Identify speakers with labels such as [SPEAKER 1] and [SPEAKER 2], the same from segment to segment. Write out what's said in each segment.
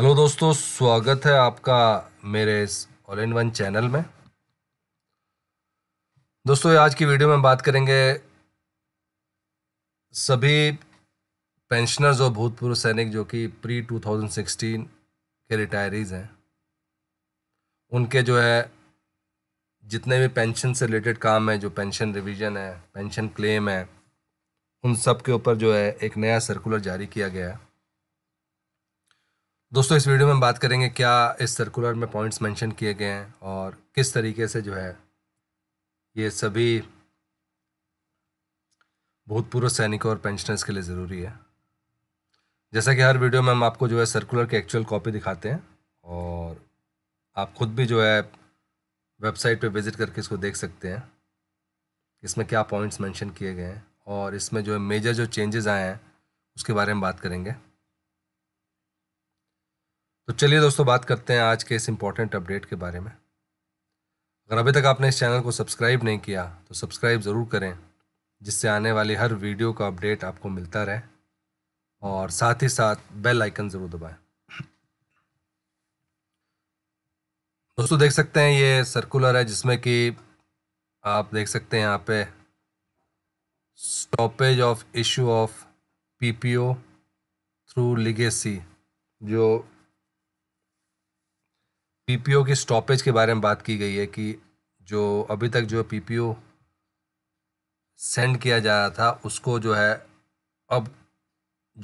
[SPEAKER 1] hello दोस्तों स्वागत है आपका मेरे इस ऑल इन वन चैनल में दोस्तों आज की वीडियो में बात करेंगे सभी पेंशनर्स और भूतपूर्व सैनिक जो कि प्री 2016 के रिटायरीज हैं उनके जो है जितने भी पेंशन से रिलेटेड काम है जो पेंशन रिवीजन है पेंशन क्लेम है उन सब के ऊपर जो है एक नया सर्कुलर जारी किया गया है दोस्तों इस वीडियो में बात करेंगे क्या इस सर्कुलर में पॉइंट्स मेंशन किए गए हैं और किस तरीके से जो है ये सभी भूतपूर्व सैनिकों और पेंशनर्स के लिए ज़रूरी है जैसा कि हर वीडियो में हम आपको जो है सर्कुलर की एक्चुअल कॉपी दिखाते हैं और आप खुद भी जो है वेबसाइट पे विज़िट करके इसको देख सकते हैं इसमें क्या पॉइंट्स मेंशन किए गए हैं और इसमें जो है मेजर जो चेंजेस आए हैं उसके बारे में बात करेंगे तो चलिए दोस्तों बात करते हैं आज के इस इम्पॉर्टेंट अपडेट के बारे में अगर अभी तक आपने इस चैनल को सब्सक्राइब नहीं किया तो सब्सक्राइब ज़रूर करें जिससे आने वाली हर वीडियो का अपडेट आपको मिलता रहे और साथ ही साथ बेल आइकन ज़रूर दबाएं दोस्तों देख सकते हैं ये सर्कुलर है जिसमें कि आप देख सकते हैं यहाँ पे stoppage of issue of PPO through legacy जो पीपीओ की स्टॉपेज के बारे में बात की गई है कि जो अभी तक जो पीपीओ सेंड किया जा रहा था उसको जो है अब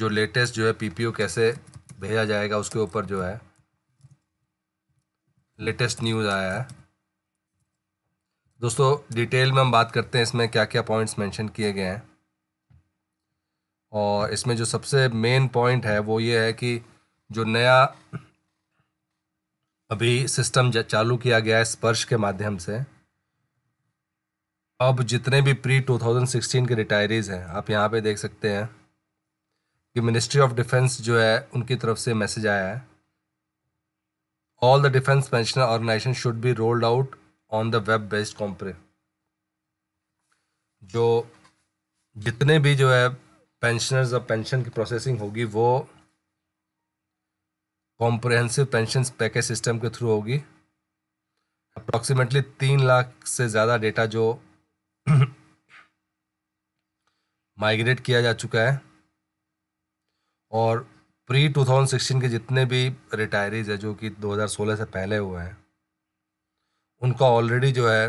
[SPEAKER 1] जो लेटेस्ट जो है पीपीओ कैसे भेजा जाएगा उसके ऊपर जो है लेटेस्ट न्यूज़ आया है दोस्तों डिटेल में हम बात करते हैं इसमें क्या क्या पॉइंट्स मेंशन किए गए हैं और इसमें जो सबसे मेन पॉइंट है वो ये है कि जो नया अभी सिस्टम चालू किया गया है स्पर्श के माध्यम से अब जितने भी प्री 2016 के रिटायरीज़ हैं आप यहाँ पे देख सकते हैं कि मिनिस्ट्री ऑफ डिफेंस जो है उनकी तरफ से मैसेज आया है all the defence pensioner organisation should be rolled out on the web based कॉम्प्रे जो जितने भी जो है पेंशनर्स और पेंशन की प्रोसेसिंग होगी वो कॉम्प्रहेंसिव पेंशन पैकेज सिस्टम के थ्रू होगी अप्रॉक्सीमेटली तीन लाख से ज़्यादा डेटा जो माइग्रेट किया जा चुका है और प्री 2016 के जितने भी रिटायरीज है जो कि 2016 से पहले हुए हैं उनका ऑलरेडी जो है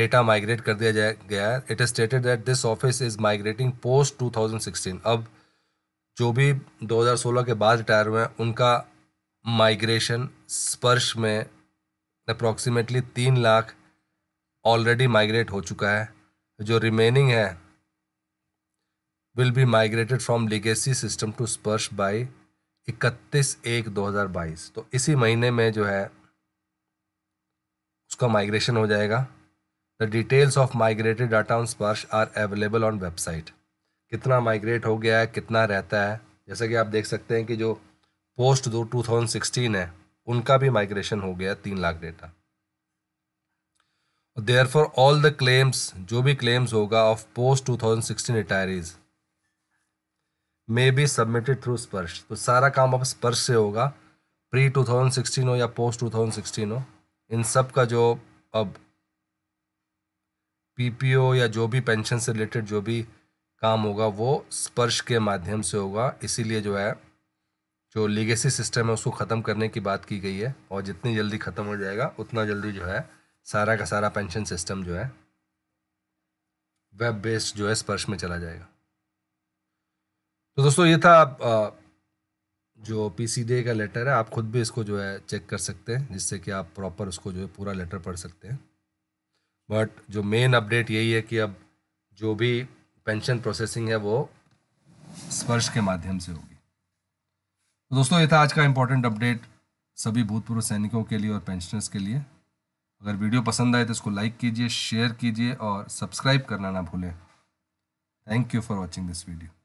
[SPEAKER 1] डेटा माइग्रेट कर दिया गया है it is stated that this office is migrating post 2016 अब जो भी 2016 के बाद रिटायर हुए हैं उनका माइग्रेशन स्पर्श में अप्रॉक्सीमेटली तीन लाख ऑलरेडी माइग्रेट हो चुका है जो रिमेनिंग है will be migrated from legacy system to Sparsh by इकतीस एक 2022 तो इसी महीने में जो है उसका माइग्रेशन हो जाएगा the details of migrated data on Sparsh are available on website कितना माइग्रेट हो गया है कितना रहता है जैसा कि आप देख सकते हैं कि जो पोस्ट दो टू है उनका भी माइग्रेशन हो गया तीन lakh data there for all the claims जो भी क्लेम्स होगा of post 2016 retirees may be submitted through Sparsh तो सारा काम अब स्पर्श से होगा प्री 2016 हो या पोस्ट 2016 हो इन सब का जो अब पीपीओ या जो भी पेंशन से रिलेटेड जो भी काम होगा वो स्पर्श के माध्यम से होगा इसीलिए जो है जो लीगेसी सिस्टम है उसको ख़त्म करने की बात की गई है और जितनी जल्दी ख़त्म हो जाएगा उतना जल्दी जो है सारा का सारा पेंशन सिस्टम जो है वेब बेस्ड जो है स्पर्श में चला जाएगा तो दोस्तों ये था जो पी डे का लेटर है आप खुद भी इसको जो है चेक कर सकते हैं जिससे कि आप प्रॉपर उसको जो है पूरा लेटर पढ़ सकते हैं बट जो मेन अपडेट यही है कि अब जो भी पेंशन प्रोसेसिंग है वो स्पर्श के माध्यम से होगी तो दोस्तों ये था आज का इम्पोर्टेंट अपडेट सभी भूतपूर्व सैनिकों के लिए और पेंशनर्स के लिए अगर वीडियो पसंद आए तो इसको लाइक कीजिए शेयर कीजिए और सब्सक्राइब करना ना भूलें thank you for watching this video